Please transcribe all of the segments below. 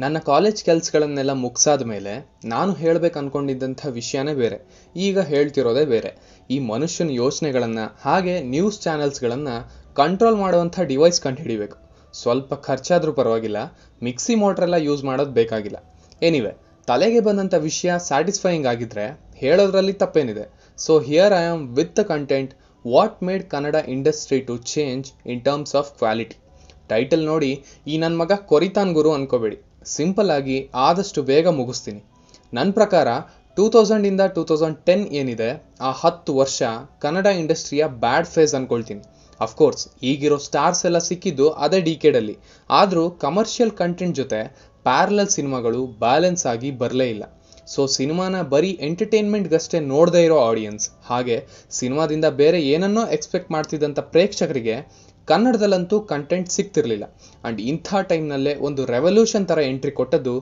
ನನ್ನ ಕಾಲೇಜ್ ಕೆಲಸಗಳನ್ನೆಲ್ಲ ಮುಗಿಸಾದ ಮೇಲೆ ನಾನು ಹೇಳಬೇಕು ಅಂದ್ಕೊಂಡಿದ್ದಂಥ ವಿಷಯನೇ ಬೇರೆ ಈಗ ಹೇಳ್ತಿರೋದೇ ಬೇರೆ ಈ ಮನುಷ್ಯನ ಯೋಚನೆಗಳನ್ನು ಹಾಗೆ ನ್ಯೂಸ್ ಚಾನೆಲ್ಸ್ಗಳನ್ನು ಕಂಟ್ರೋಲ್ ಮಾಡುವಂಥ ಡಿವೈಸ್ ಹಿಡಿಬೇಕು ಸ್ವಲ್ಪ ಖರ್ಚಾದರೂ ಪರವಾಗಿಲ್ಲ ಮಿಕ್ಸಿ ಮೋಟ್ರೆಲ್ಲ ಯೂಸ್ ಮಾಡೋದು ಬೇಕಾಗಿಲ್ಲ ಎನಿವೆ ತಲೆಗೆ ಬಂದಂಥ ವಿಷಯ ಸ್ಯಾಟಿಸ್ಫೈಯಿಂಗ್ ಆಗಿದ್ರೆ ಹೇಳೋದ್ರಲ್ಲಿ ತಪ್ಪೇನಿದೆ so here I am with the content what made Kannada industry to change in terms of quality title ನೋಡಿ ಈ ನನ್ನ ಮಗ ಕೊರಿತಾನ್ ಗುರು ಅನ್ಕೋಬೇಡಿ ಸಿಂಪಲ್ ಆಗಿ ಆದಷ್ಟು ಬೇಗ ಮುಗಿಸ್ತೀನಿ ನನ್ನ ಪ್ರಕಾರ ಟೂ ತೌಸಂಡಿಂದ ಟೂ ತೌಸಂಡ್ ಟೆನ್ ಏನಿದೆ ಆ ಹತ್ತು ವರ್ಷ ಕನ್ನಡ ಇಂಡಸ್ಟ್ರಿಯ ಬ್ಯಾಡ್ ಫೇಸ್ ಅಂದ್ಕೊಳ್ತೀನಿ ಅಫ್ಕೋರ್ಸ್ ಈಗಿರೋ ಸ್ಟಾರ್ಸ್ ಎಲ್ಲ ಸಿಕ್ಕಿದ್ದು ಅದೇ ಡಿಕೆಡಲ್ಲಿ ಆದರೂ ಕಮರ್ಷಿಯಲ್ ಕಂಟೆಂಟ್ ಜೊತೆ ಪ್ಯಾರಲಲ್ ಸಿನಿಮಾಗಳು ಬ್ಯಾಲೆನ್ಸ್ ಆಗಿ ಬರಲೇ ಇಲ್ಲ ಸೊ ಸಿನಿಮಾನ ಬರೀ ಎಂಟರ್ಟೈನ್ಮೆಂಟ್ಗಷ್ಟೇ ನೋಡದೇ ಇರೋ ಆಡಿಯನ್ಸ್ ಹಾಗೆ ಸಿನಿಮಾದಿಂದ ಬೇರೆ ಏನನ್ನೋ ಎಕ್ಸ್ಪೆಕ್ಟ್ ಮಾಡ್ತಿದ್ದಂಥ ಪ್ರೇಕ್ಷಕರಿಗೆ ಕನ್ನಡದಲ್ಲಂತೂ ಕಂಟೆಂಟ್ ಸಿಗ್ತಿರ್ಲಿಲ್ಲ ಆ್ಯಂಡ್ ಇಂಥ ಟೈಮ್ನಲ್ಲೇ ಒಂದು ರೆವಲ್ಯೂಷನ್ ಥರ ಎಂಟ್ರಿ ಕೊಟ್ಟದ್ದು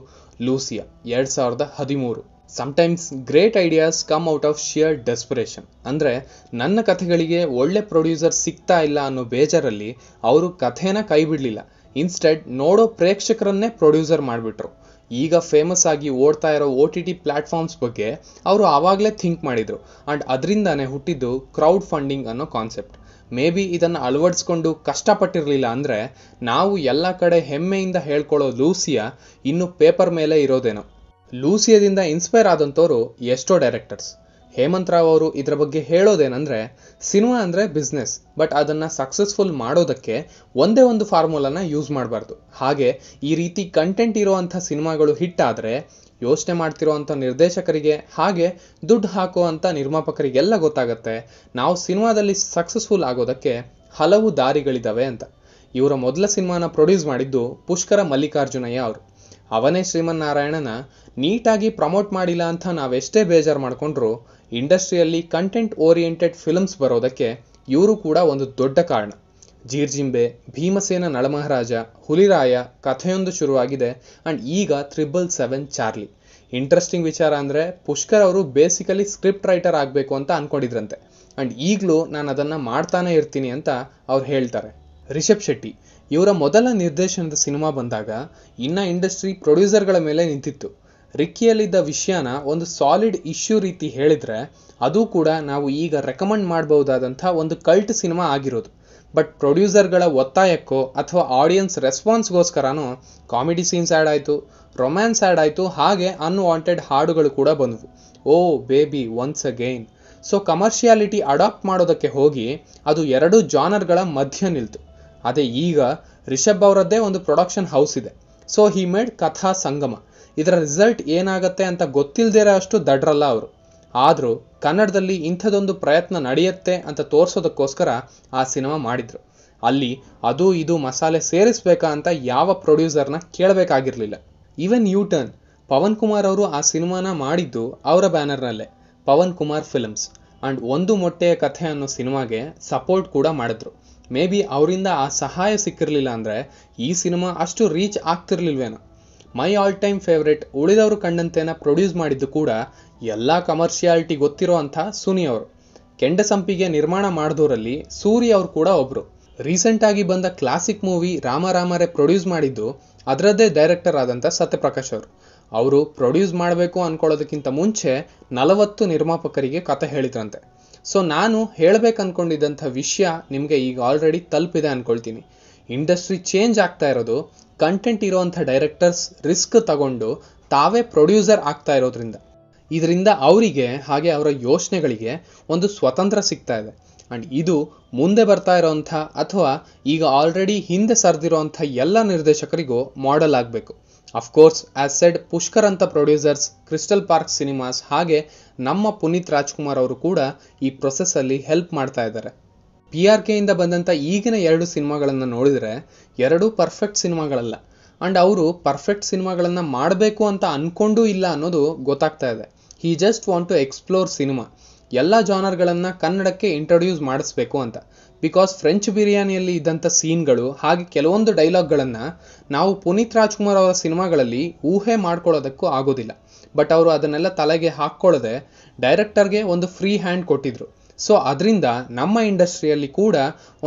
ಲೂಸಿಯಾ ಎರಡು ಸಾವಿರದ ಹದಿಮೂರು sometimes great ideas come out of sheer desperation ಅಂದರೆ ನನ್ನ ಕಥೆಗಳಿಗೆ ಒಳ್ಳೆ ಪ್ರೊಡ್ಯೂಸರ್ ಸಿಗ್ತಾ ಇಲ್ಲ ಅನ್ನೋ ಬೇಜಾರಲ್ಲಿ ಅವರು ಕಥೆನ ಕೈ ಬಿಡಲಿಲ್ಲ ಇನ್ಸ್ಟೆಡ್ ನೋಡೋ ಪ್ರೇಕ್ಷಕರನ್ನೇ ಪ್ರೊಡ್ಯೂಸರ್ ಮಾಡಿಬಿಟ್ರು ಈಗ ಫೇಮಸ್ ಆಗಿ ಓಡ್ತಾ ಇರೋ ಒ ಟಿ ಟಿ ಪ್ಲ್ಯಾಟ್ಫಾರ್ಮ್ಸ್ ಬಗ್ಗೆ ಅವರು ಆವಾಗಲೇ ಥಿಂಕ್ ಮಾಡಿದರು ಆ್ಯಂಡ್ ಅದರಿಂದಾನೆ ಹುಟ್ಟಿದ್ದು ಕ್ರೌಡ್ ಫಂಡಿಂಗ್ ಅನ್ನೋ ಕಾನ್ಸೆಪ್ಟ್ ಮೇ ಬಿ ಇದನ್ನು ಅಳವಡಿಸ್ಕೊಂಡು ಕಷ್ಟಪಟ್ಟಿರಲಿಲ್ಲ ಅಂದರೆ ನಾವು ಎಲ್ಲ ಕಡೆ ಹೆಮ್ಮೆಯಿಂದ ಹೇಳ್ಕೊಳ್ಳೋ ಲೂಸಿಯಾ ಇನ್ನು ಪೇಪರ್ ಮೇಲೆ ಇರೋದೇನೋ ಲೂಸಿಯಾದಿಂದ ಇನ್ಸ್ಪೈರ್ ಆದಂಥವ್ರು ಎಷ್ಟೋ ಡೈರೆಕ್ಟರ್ಸ್ ಹೇಮಂತ್ ರಾವ್ ಅವರು ಇದರ ಬಗ್ಗೆ ಹೇಳೋದೇನೆಂದರೆ ಸಿನಿಮಾ ಅಂದರೆ ಬಿಸ್ನೆಸ್ ಬಟ್ ಅದನ್ನು ಸಕ್ಸಸ್ಫುಲ್ ಮಾಡೋದಕ್ಕೆ ಒಂದೇ ಒಂದು ಫಾರ್ಮುಲಾನ ಯೂಸ್ ಮಾಡಬಾರ್ದು ಹಾಗೆ ಈ ರೀತಿ ಕಂಟೆಂಟ್ ಇರೋವಂಥ ಸಿನಿಮಾಗಳು ಹಿಟ್ ಆದರೆ ಯೋಚನೆ ಮಾಡ್ತಿರೋವಂಥ ನಿರ್ದೇಶಕರಿಗೆ ಹಾಗೆ ದುಡ್ಡು ಹಾಕುವಂಥ ನಿರ್ಮಾಪಕರಿಗೆಲ್ಲ ಗೊತ್ತಾಗುತ್ತೆ ನಾವು ಸಿನಿಮಾದಲ್ಲಿ ಸಕ್ಸಸ್ಫುಲ್ ಆಗೋದಕ್ಕೆ ಹಲವು ದಾರಿಗಳಿದ್ದಾವೆ ಅಂತ ಇವರ ಮೊದಲ ಸಿನಿಮಾನ ಪ್ರೊಡ್ಯೂಸ್ ಮಾಡಿದ್ದು ಪುಷ್ಕರ ಮಲ್ಲಿಕಾರ್ಜುನಯ್ಯ ಅವರು ಅವನೇ ಶ್ರೀಮನ್ನಾರಾಯಣನ ನೀಟಾಗಿ ಪ್ರಮೋಟ್ ಮಾಡಿಲ್ಲ ಅಂತ ನಾವೆಷ್ಟೇ ಬೇಜಾರು ಮಾಡಿಕೊಂಡ್ರು ಇಂಡಸ್ಟ್ರಿಯಲ್ಲಿ ಕಂಟೆಂಟ್ ಓರಿಯೆಂಟೆಡ್ ಫಿಲಮ್ಸ್ ಬರೋದಕ್ಕೆ ಇವರು ಕೂಡ ಒಂದು ದೊಡ್ಡ ಕಾರಣ ಜೀರ್ಜಿಂಬೆ ಭೀಮಸೇನ ನಳಮಹಾರಾಜ ಹುಲಿರಾಯ ಕಥೆಯೊಂದು ಶುರುವಾಗಿದೆ ಆ್ಯಂಡ್ ಈಗ ತ್ರಿಬಲ್ ಸೆವೆನ್ ಚಾರ್ಲಿ ಇಂಟ್ರೆಸ್ಟಿಂಗ್ ವಿಚಾರ ಅಂದರೆ ಪುಷ್ಕರ್ ಅವರು ಬೇಸಿಕಲಿ ಸ್ಕ್ರಿಪ್ಟ್ ರೈಟರ್ ಆಗಬೇಕು ಅಂತ ಅಂದ್ಕೊಂಡಿದ್ರಂತೆ ಆ್ಯಂಡ್ ಈಗಲೂ ನಾನು ಅದನ್ನು ಮಾಡ್ತಾನೆ ಇರ್ತೀನಿ ಅಂತ ಅವ್ರು ಹೇಳ್ತಾರೆ ರಿಷಬ್ ಶೆಟ್ಟಿ ಇವರ ಮೊದಲ ನಿರ್ದೇಶನದ ಸಿನಿಮಾ ಬಂದಾಗ ಇನ್ನ ಇಂಡಸ್ಟ್ರಿ ಪ್ರೊಡ್ಯೂಸರ್ಗಳ ಮೇಲೆ ನಿಂತಿತ್ತು ರಿಕ್ಕಿಯಲ್ಲಿದ್ದ ವಿಷಯನ ಒಂದು ಸಾಲಿಡ್ ಇಶ್ಯೂ ರೀತಿ ಹೇಳಿದ್ರೆ ಅದು ಕೂಡ ನಾವು ಈಗ ರೆಕಮೆಂಡ್ ಮಾಡಬಹುದಾದಂಥ ಒಂದು ಕಲ್ಟ್ ಸಿನಿಮಾ ಆಗಿರೋದು ಬಟ್ ಪ್ರೊಡ್ಯೂಸರ್ಗಳ ಒತ್ತಾಯಕ್ಕೋ ಅಥವಾ ಆಡಿಯನ್ಸ್ ರೆಸ್ಪಾನ್ಸ್ಗೋಸ್ಕರನೂ ಕಾಮಿಡಿ ಸೀನ್ಸ್ ಆ್ಯಡ್ ಆಯಿತು ರೊಮ್ಯಾನ್ಸ್ ಆ್ಯಡ್ ಆಯಿತು ಹಾಗೆ ಅನ್ವಾಂಟೆಡ್ ಹಾಡುಗಳು ಕೂಡ ಬಂದವು oh baby once again so commerciality adapt ಮಾಡೋದಕ್ಕೆ ಹೋಗಿ ಅದು ಎರಡು ಜಾನರ್ಗಳ ಮಧ್ಯ ನಿಲ್ತು ಅದೇ ಈಗ ರಿಷಬ್ ಅವರದ್ದೇ ಒಂದು ಪ್ರೊಡಕ್ಷನ್ ಹೌಸ್ ಇದೆ so he made Katha Sangama ಇದರ ರಿಸಲ್ಟ್ ಏನಾಗುತ್ತೆ ಅಂತ ಗೊತ್ತಿಲ್ಲದೇ ಇರೋ ಅಷ್ಟು ದಡ್ರಲ್ಲ ಅವರು ಆದರೂ ಕನ್ನಡದಲ್ಲಿ ಇಂಥದೊಂದು ಪ್ರಯತ್ನ ನಡೆಯುತ್ತೆ ಅಂತ ತೋರಿಸೋದಕ್ಕೋಸ್ಕರ ಆ ಸಿನಿಮಾ ಮಾಡಿದರು ಅಲ್ಲಿ ಅದು ಇದು ಮಸಾಲೆ ಸೇರಿಸ್ಬೇಕಾ ಅಂತ ಯಾವ ಪ್ರೊಡ್ಯೂಸರ್ನ ಕೇಳಬೇಕಾಗಿರಲಿಲ್ಲ even U turn turn Pavan Kumar ಅವರು ಆ ಸಿನಿಮಾನ ಮಾಡಿದ್ದು ಅವರ ಬ್ಯಾನರ್ನಲ್ಲೇ ಪವನ್ ಕುಮಾರ್ ಫಿಲ್ಮ್ಸ್ ಆ್ಯಂಡ್ ಒಂದು ಮೊಟ್ಟೆಯ ಕಥೆ ಅನ್ನೋ ಸಿನಿಮಾಗೆ ಸಪೋರ್ಟ್ ಕೂಡ ಮಾಡಿದ್ರು ಮೇ ಬಿ ಅವರಿಂದ ಆ ಸಹಾಯ ಸಿಕ್ಕಿರಲಿಲ್ಲ ಅಂದರೆ ಈ ಸಿನಿಮಾ ಅಷ್ಟು ರೀಚ್ ಆಗ್ತಿರ್ಲಿಲ್ವೇನೋ my all time favourite Ulidavaru ಕಣ್ಣಂತೆನ ಪ್ರೊಡ್ಯೂಸ್ ಮಾಡಿದ್ದು ಕೂಡ ಎಲ್ಲ ಕಮರ್ಷಿಯಾಲಿಟಿ ಗೊತ್ತಿರೋ ಸುನಿ ಅವರು ಕೆಂಡ ಸಂಪಿಗೆ ನಿರ್ಮಾಣ ಮಾಡಿದವರಲ್ಲಿ ಸೂರಿ ಅವರು ಕೂಡ ರೀಸೆಂಟ್ ಆಗಿ ಬಂದ classic movie Rama Ramare produce ಮಾಡಿದ್ದು ಅದರದ್ದೇ ಡೈರೆಕ್ಟರ್ ಆದಂಥ ಸತ್ಯಪ್ರಕಾಶ್ ಅವರು ಅವರು ಪ್ರೊಡ್ಯೂಸ್ ಮಾಡಬೇಕು ಅನ್ಕೊಳ್ಳೋದಕ್ಕಿಂತ ಮುಂಚೆ ನಲವತ್ತು ನಿರ್ಮಾಪಕರಿಗೆ ಕಥೆ ಹೇಳಿದ್ರಂತೆ ಸೊ ನಾನು ಹೇಳಬೇಕು ಅನ್ಕೊಂಡಿದ್ದಂಥ ವಿಷಯ ನಿಮಗೆ ಈಗ ಆಲ್ರೆಡಿ ತಲುಪಿದೆ ಅನ್ಕೊಳ್ತೀನಿ ಇಂಡಸ್ಟ್ರಿ ಚೇಂಜ್ ಆಗ್ತಾ ಇರೋದು ಕಂಟೆಂಟ್ ಇರುವಂಥ ಡೈರೆಕ್ಟರ್ಸ್ ರಿಸ್ಕ್ ತಗೊಂಡು ತಾವೇ ಪ್ರೊಡ್ಯೂಸರ್ ಆಗ್ತಾ ಇರೋದ್ರಿಂದ ಇದರಿಂದ ಅವರಿಗೆ ಹಾಗೆ ಅವರ ಯೋಚನೆಗಳಿಗೆ ಒಂದು ಸ್ವತಂತ್ರ ಸಿಗ್ತಾ ಇದೆ ಆ್ಯಂಡ್ ಇದು ಮುಂದೆ ಬರ್ತಾ ಇರೋವಂಥ ಅಥವಾ ಈಗ ಆಲ್ರೆಡಿ ಹಿಂದೆ ಅಂಥ ಎಲ್ಲ ನಿರ್ದೇಶಕರಿಗೂ ಮಾಡೆಲ್ ಆಗಬೇಕು ಅಫ್ಕೋರ್ಸ್ ಆಸ್ ಸೆಡ್ ಪುಷ್ಕರ್ ಅಂತ ಪ್ರೊಡ್ಯೂಸರ್ಸ್ ಕ್ರಿಸ್ಟಲ್ ಪಾರ್ಕ್ ಸಿನಿಮಾಸ್ ಹಾಗೆ ನಮ್ಮ ಪುನೀತ್ ರಾಜ್ಕುಮಾರ್ ಅವರು ಕೂಡ ಈ ಅಲ್ಲಿ ಹೆಲ್ಪ್ ಮಾಡ್ತಾ ಇದ್ದಾರೆ ಪಿ ಆರ್ ಕೆಯಿಂದ ಬಂದಂಥ ಈಗಿನ ಎರಡು ಸಿನಿಮಾಗಳನ್ನ ನೋಡಿದ್ರೆ ಎರಡೂ ಪರ್ಫೆಕ್ಟ್ ಸಿನಿಮಾಗಳಲ್ಲ ಆ್ಯಂಡ್ ಅವರು ಪರ್ಫೆಕ್ಟ್ ಸಿನಿಮಾಗಳನ್ನ ಮಾಡಬೇಕು ಅಂತ ಅನ್ಕೊಂಡು ಇಲ್ಲ ಅನ್ನೋದು ಗೊತ್ತಾಗ್ತಾ ಇದೆ he just want to explore cinema ಎಲ್ಲ ಜಾನರ್ಗಳನ್ನ ಕನ್ನಡಕ್ಕೆ ಇಂಟ್ರೊಡ್ಯೂಸ್ ಮಾಡಿಸ್ಬೇಕು ಅಂತ ಬಿಕಾಸ್ ಫ್ರೆಂಚ್ ಬಿರಿಯಾನಿಯಲ್ಲಿ ಇದ್ದಂಥ ಸೀನ್ಗಳು ಹಾಗೆ ಕೆಲವೊಂದು ಡೈಲಾಗ್ಗಳನ್ನ ನಾವು ಪುನೀತ್ ರಾಜ್ಕುಮಾರ್ ಅವರ ಸಿನಿಮಾಗಳಲ್ಲಿ ಊಹೆ ಮಾಡ್ಕೊಳ್ಳೋದಕ್ಕೂ ಆಗೋದಿಲ್ಲ ಬಟ್ ಅವರು ಅದನ್ನೆಲ್ಲ ತಲೆಗೆ ಹಾಕ್ಕೊಳ್ಳದೆ ಡೈರೆಕ್ಟರ್ಗೆ ಒಂದು ಫ್ರೀ ಹ್ಯಾಂಡ್ ಕೊಟ್ಟಿದ್ರು ಸೊ ಅದರಿಂದ ನಮ್ಮ ಇಂಡಸ್ಟ್ರಿಯಲ್ಲಿ ಕೂಡ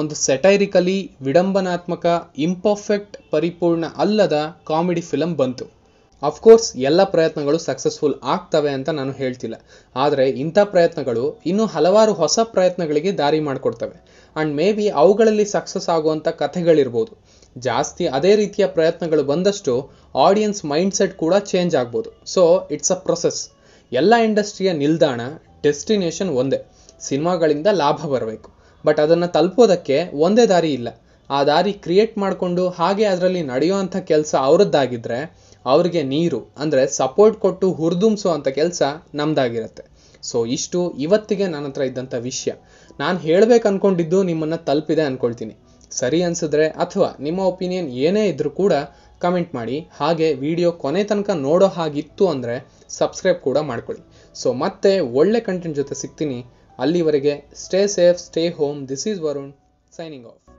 ಒಂದು ಸೆಟೈರಿಕಲಿ ವಿಡಂಬನಾತ್ಮಕ ಇಂಪರ್ಫೆಕ್ಟ್ ಪರಿಪೂರ್ಣ ಅಲ್ಲದ ಕಾಮಿಡಿ ಫಿಲಮ್ ಬಂತು ಅಫ್ಕೋರ್ಸ್ ಎಲ್ಲ ಪ್ರಯತ್ನಗಳು ಸಕ್ಸಸ್ಫುಲ್ ಆಗ್ತವೆ ಅಂತ ನಾನು ಹೇಳ್ತಿಲ್ಲ ಆದರೆ ಇಂಥ ಪ್ರಯತ್ನಗಳು ಇನ್ನೂ ಹಲವಾರು ಹೊಸ ಪ್ರಯತ್ನಗಳಿಗೆ ದಾರಿ ಮಾಡಿಕೊಡ್ತವೆ ಆ್ಯಂಡ್ ಮೇ ಬಿ ಅವುಗಳಲ್ಲಿ ಸಕ್ಸಸ್ ಆಗುವಂಥ ಕಥೆಗಳಿರ್ಬೋದು ಜಾಸ್ತಿ ಅದೇ ರೀತಿಯ ಪ್ರಯತ್ನಗಳು ಬಂದಷ್ಟು ಆಡಿಯನ್ಸ್ ಮೈಂಡ್ಸೆಟ್ ಕೂಡ ಚೇಂಜ್ ಆಗ್ಬೋದು ಸೊ ಇಟ್ಸ್ ಅ ಪ್ರೊಸೆಸ್ ಎಲ್ಲ ಇಂಡಸ್ಟ್ರಿಯ ನಿಲ್ದಾಣ ಡೆಸ್ಟಿನೇಷನ್ ಒಂದೇ ಸಿನಿಮಾಗಳಿಂದ ಲಾಭ ಬರಬೇಕು ಬಟ್ ಅದನ್ನು ತಲುಪೋದಕ್ಕೆ ಒಂದೇ ದಾರಿ ಇಲ್ಲ ಆ ದಾರಿ ಕ್ರಿಯೇಟ್ ಮಾಡಿಕೊಂಡು ಹಾಗೆ ಅದರಲ್ಲಿ ನಡೆಯುವಂಥ ಕೆಲಸ ಅವರದ್ದಾಗಿದ್ದರೆ ಅವ್ರಿಗೆ ನೀರು ಅಂದರೆ ಸಪೋರ್ಟ್ ಕೊಟ್ಟು ಹುರಿದುಂಬಿಸುವಂಥ ಕೆಲಸ ನಮ್ಮದಾಗಿರುತ್ತೆ ಸೊ ಇಷ್ಟು ಇವತ್ತಿಗೆ ನನ್ನ ಹತ್ರ ಇದ್ದಂಥ ವಿಷಯ ನಾನು ಹೇಳಬೇಕು ಅಂದ್ಕೊಂಡಿದ್ದು ನಿಮ್ಮನ್ನು ತಲುಪಿದೆ ಅಂದ್ಕೊಳ್ತೀನಿ ಸರಿ ಅನಿಸಿದ್ರೆ ಅಥವಾ ನಿಮ್ಮ ಒಪಿನಿಯನ್ ಏನೇ ಇದ್ದರೂ ಕೂಡ ಕಮೆಂಟ್ ಮಾಡಿ ಹಾಗೆ ವಿಡಿಯೋ ಕೊನೆ ತನಕ ನೋಡೋ ಹಾಗಿತ್ತು ಅಂದರೆ ಸಬ್ಸ್ಕ್ರೈಬ್ ಕೂಡ ಮಾಡ್ಕೊಳ್ಳಿ ಸೊ ಮತ್ತೆ ಒಳ್ಳೆ ಕಂಟೆಂಟ್ ಜೊತೆ ಸಿಗ್ತೀನಿ ಅಲ್ಲಿವರೆಗೆ stay safe stay home this is Varun signing of